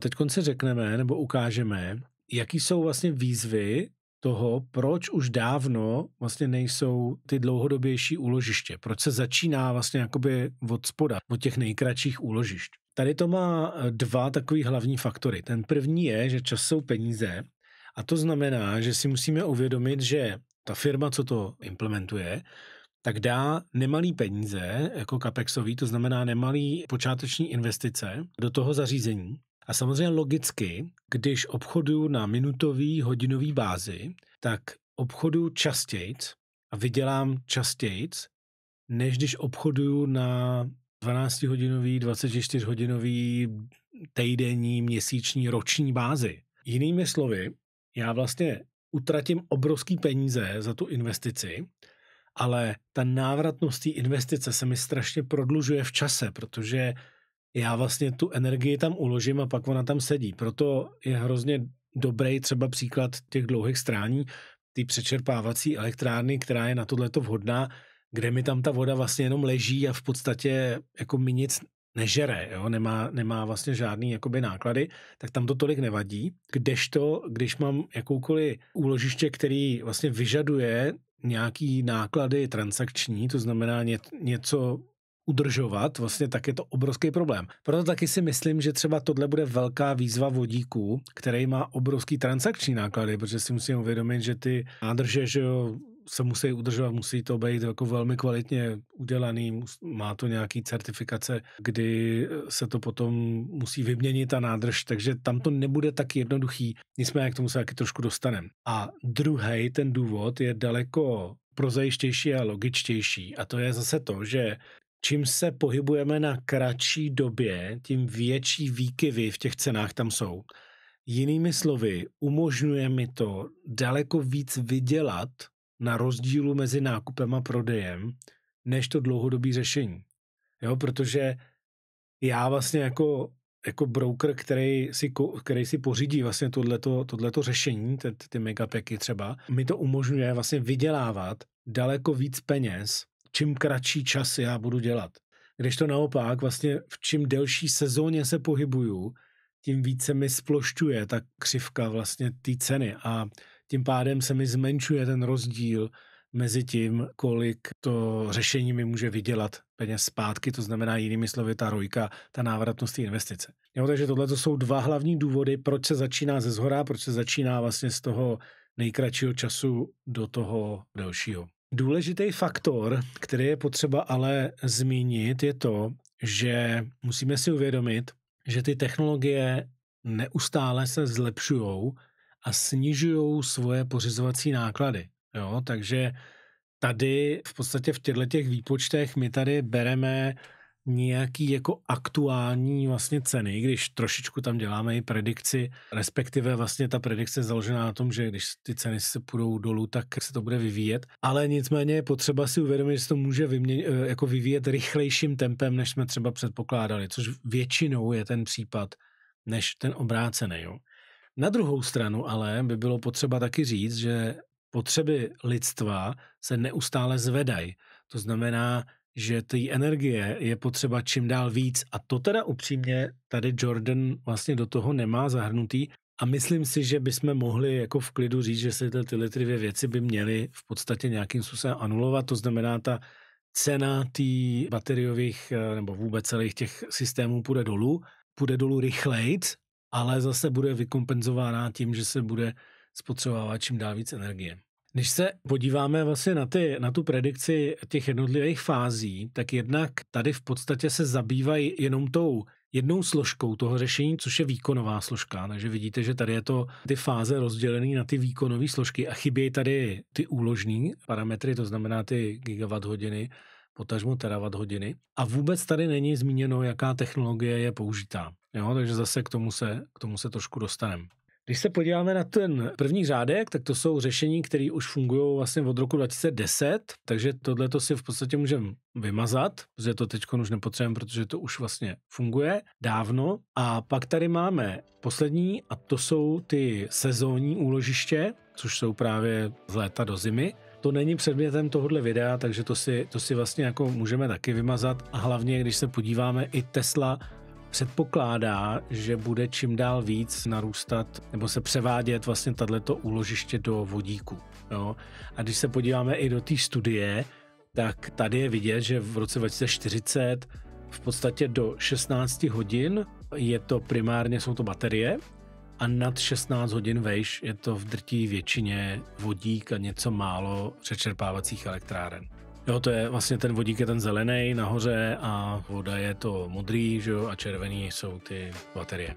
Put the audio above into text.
Teď konce řekneme nebo ukážeme, jaký jsou vlastně výzvy toho, proč už dávno vlastně nejsou ty dlouhodobější úložiště. Proč se začíná vlastně jakoby od spoda, od těch nejkratších úložišť. Tady to má eh, dva takový hlavní faktory. Ten první je, že čas jsou peníze a to znamená, že si musíme uvědomit, že ta firma, co to implementuje, tak dá nemalý peníze, jako kapexový, to znamená nemalý počáteční investice do toho zařízení. A samozřejmě logicky, když obchodu na minutový, hodinový bázi, tak obchodu častěji a vydělám častěji, než když obchoduju na 12-hodinový, 24-hodinový, týdenní, měsíční, roční bázi. Jinými slovy, já vlastně utratím obrovský peníze za tu investici, ale ta návratnost té investice se mi strašně prodlužuje v čase, protože já vlastně tu energii tam uložím a pak ona tam sedí. Proto je hrozně dobrý třeba příklad těch dlouhých strání, ty přečerpávací elektrárny, která je na tohleto vhodná, kde mi tam ta voda vlastně jenom leží a v podstatě jako mi nic nežere, jo? Nemá, nemá vlastně žádný jakoby náklady, tak tam to tolik nevadí. Kdežto, když mám jakoukoliv úložiště, který vlastně vyžaduje nějaký náklady transakční, to znamená něco udržovat, vlastně tak je to obrovský problém. Proto taky si myslím, že třeba tohle bude velká výzva vodíků, který má obrovský transakční náklady, protože si musím uvědomit, že ty nádrže, že jo, se musí udržovat, musí to být jako velmi kvalitně udělaný, má to nějaký certifikace, kdy se to potom musí vyměnit ta nádrž, takže tam to nebude tak jednoduchý, nicméně k tomu se taky trošku dostaneme. A druhý ten důvod je daleko prozajištější a logičtější. A to je zase to, že čím se pohybujeme na kratší době, tím větší výkyvy v těch cenách tam jsou. Jinými slovy, umožňuje mi to daleko víc vydělat na rozdílu mezi nákupem a prodejem, než to dlouhodobé řešení. Jo, protože já vlastně jako, jako broker, který si, který si pořídí vlastně tohleto, tohleto řešení, ty, ty megapacky třeba, mi to umožňuje vlastně vydělávat daleko víc peněz čím kratší čas já budu dělat. Když to naopak, vlastně v čím delší sezóně se pohybuju, tím více mi splošťuje ta křivka vlastně té ceny a tím pádem se mi zmenšuje ten rozdíl mezi tím, kolik to řešení mi může vydělat peněz zpátky, to znamená jinými slovy ta rojka, ta návratnost té investice. Jo, takže tohle to jsou dva hlavní důvody, proč se začíná ze zhora, proč se začíná vlastně z toho nejkratšího času do toho delšího. Důležitý faktor, který je potřeba ale zmínit, je to, že musíme si uvědomit, že ty technologie neustále se zlepšují a snižují svoje pořizovací náklady. Jo? Takže tady v podstatě v těchto těch výpočtech my tady bereme nějaký jako aktuální vlastně ceny, když trošičku tam děláme i predikci, respektive vlastně ta predikce je založená na tom, že když ty ceny se půjdou dolů, tak se to bude vyvíjet, ale nicméně je potřeba si uvědomit, že se to může vyměn, eh, jako vyvíjet rychlejším tempem, než jsme třeba předpokládali, což většinou je ten případ než ten obrácený. Jo. Na druhou stranu ale by bylo potřeba taky říct, že potřeby lidstva se neustále zvedají. To znamená, že té energie je potřeba čím dál víc a to teda upřímně tady Jordan vlastně do toho nemá zahrnutý a myslím si, že bychom mohli jako v klidu říct, že se tyhle ty dvě věci by měly v podstatě nějakým způsobem anulovat, to znamená ta cena tý bateriových eh, nebo vůbec celých těch systémů půjde dolů, půjde dolů rychlejc, ale zase bude vykompenzována tím, že se bude spotřebovávat čím dál víc energie. Když se podíváme vlastně na, ty, na tu predikci těch jednotlivých fází, tak jednak tady v podstatě se zabývají jenom tou jednou složkou toho řešení, což je výkonová složka. Takže vidíte, že tady je to ty fáze rozdělené na ty výkonové složky a chybějí tady ty úložní parametry, to znamená ty gigawatt hodiny, potažmo terawatt hodiny. A vůbec tady není zmíněno, jaká technologie je použitá. Jo, takže zase k tomu se, k tomu se trošku dostaneme. Když se podíváme na ten první řádek, tak to jsou řešení, které už fungují vlastně od roku 2010, takže tohle to si v podstatě můžeme vymazat, protože to teď už nepotřebujeme, protože to už vlastně funguje dávno. A pak tady máme poslední a to jsou ty sezónní úložiště, což jsou právě z léta do zimy. To není předmětem tohohle videa, takže to si, to si vlastně jako můžeme taky vymazat. A hlavně, když se podíváme, i Tesla předpokládá, že bude čím dál víc narůstat nebo se převádět vlastně tato úložiště do vodíku. Jo? A když se podíváme i do té studie, tak tady je vidět, že v roce 2040 v podstatě do 16 hodin je to primárně, jsou to baterie a nad 16 hodin vejš je to v drtí většině vodík a něco málo přečerpávacích elektráren. Jo, to je vlastně ten vodík je ten zelený nahoře a voda je to modrý, že jo, a červený jsou ty baterie.